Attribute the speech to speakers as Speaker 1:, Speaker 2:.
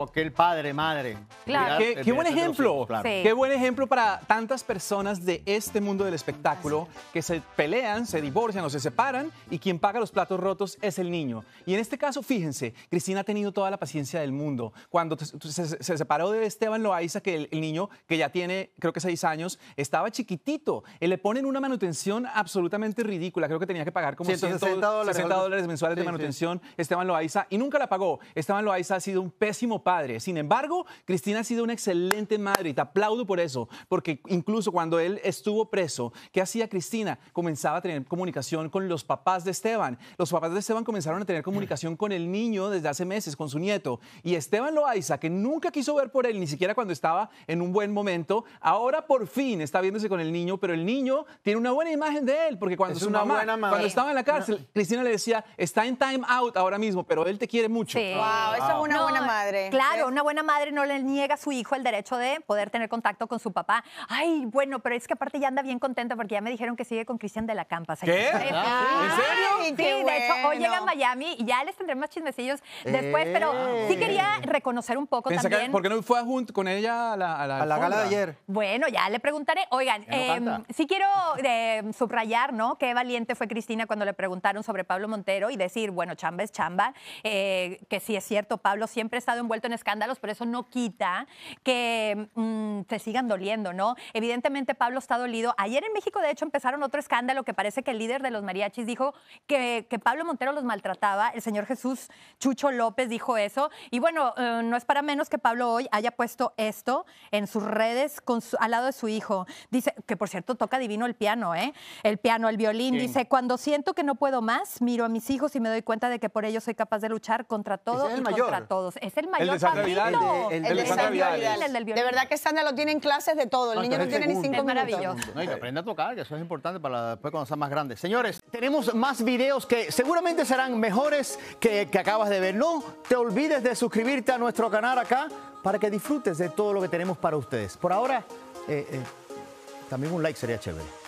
Speaker 1: Porque el padre, madre. Claro. Qué, buen ejemplo. Qué buen ejemplo para tantas personas de este mundo del espectáculo que se pelean, se divorcian o se separan y quien paga los platos rotos es el niño. Y en este caso, fíjense, Cristina ha tenido toda la paciencia del mundo. Cuando se, separó de Esteban Loaiza, que el, niño que ya tiene, creo que seis años, estaba chiquitito. Y le ponen una manutención absolutamente ridícula. Creo que tenía que pagar como 160 dólares, mensuales de manutención Esteban Loaiza y nunca la pagó. Esteban Loaiza ha sido un pésimo padre padre. Sin embargo, Cristina ha sido una excelente madre y te aplaudo por eso, porque incluso cuando él estuvo preso, ¿qué hacía Cristina? Comenzaba a tener comunicación con los papás de Esteban. Los papás de Esteban comenzaron a tener comunicación con el niño desde hace meses, con su nieto. Y Esteban Loaiza, que nunca quiso ver por él, ni siquiera cuando estaba en un buen momento, ahora por fin está viéndose con el niño, pero el niño tiene una buena imagen de él, porque cuando es una cuando estaba en la cárcel, Cristina le decía, está en time out ahora mismo, pero él te quiere mucho. Wow, eso es una buena madre.
Speaker 2: Claro, una buena madre no le niega a su hijo el derecho de poder tener contacto con su papá. Ay, bueno, pero es que aparte ya anda bien contenta porque ya me dijeron que sigue con Cristian de la Campa. ¿Qué? ¿En serio? Sí, de hecho, hoy llega a Miami y ya les tendré más chismecillos después, pero sí eh. quería reconocer un poco también. ¿Por qué
Speaker 1: no fue con ella a la, gala de ayer?
Speaker 2: Bueno, ya le preguntaré. Oigan, em, sí quiero eh, subrayar, ¿no? Qué valiente fue Cristina cuando le preguntaron sobre Pablo Montero y decir, bueno, chamba es chamba, eh, que sí es cierto, Pablo siempre ha estado envuelto escándalos, pero eso no quita que se mm, sigan doliendo, ¿no? Evidentemente Pablo está dolido. Ayer en México, de hecho, empezaron otro escándalo que parece que el líder de los mariachis dijo que, Pablo Montero los maltrataba. El señor Jesús Chucho López dijo eso. Y bueno, eh, no es para menos que Pablo hoy haya puesto esto en sus redes al lado de su hijo. Dice, que por cierto toca divino el piano, ¿eh? El piano, el violín. Dice, cuando siento que no puedo más, miro a mis hijos y me doy cuenta de que por ellos soy capaz de luchar contra todos y contra todos. Es el mayor. El de, De verdad que Sandra lo tiene en clases de todo. El niño no tiene ni cinco minutos. No, y que a tocar, que eso es importante para después cuando sea más grande. Señores,
Speaker 1: tenemos más videos que seguramente serán mejores que, acabas de ver. No te olvides de suscribirte a nuestro canal acá para que disfrutes de todo lo que tenemos para ustedes. Por ahora, eh, eh, también un like sería chévere.